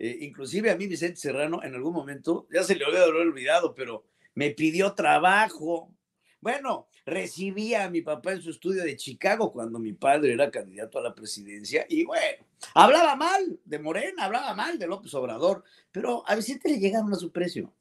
Eh, inclusive a mí Vicente Serrano en algún momento, ya se le había olvidado, pero me pidió trabajo. Bueno, recibía a mi papá en su estudio de Chicago cuando mi padre era candidato a la presidencia y bueno, hablaba mal de Morena, hablaba mal de López Obrador, pero a Vicente le llegaron a su precio.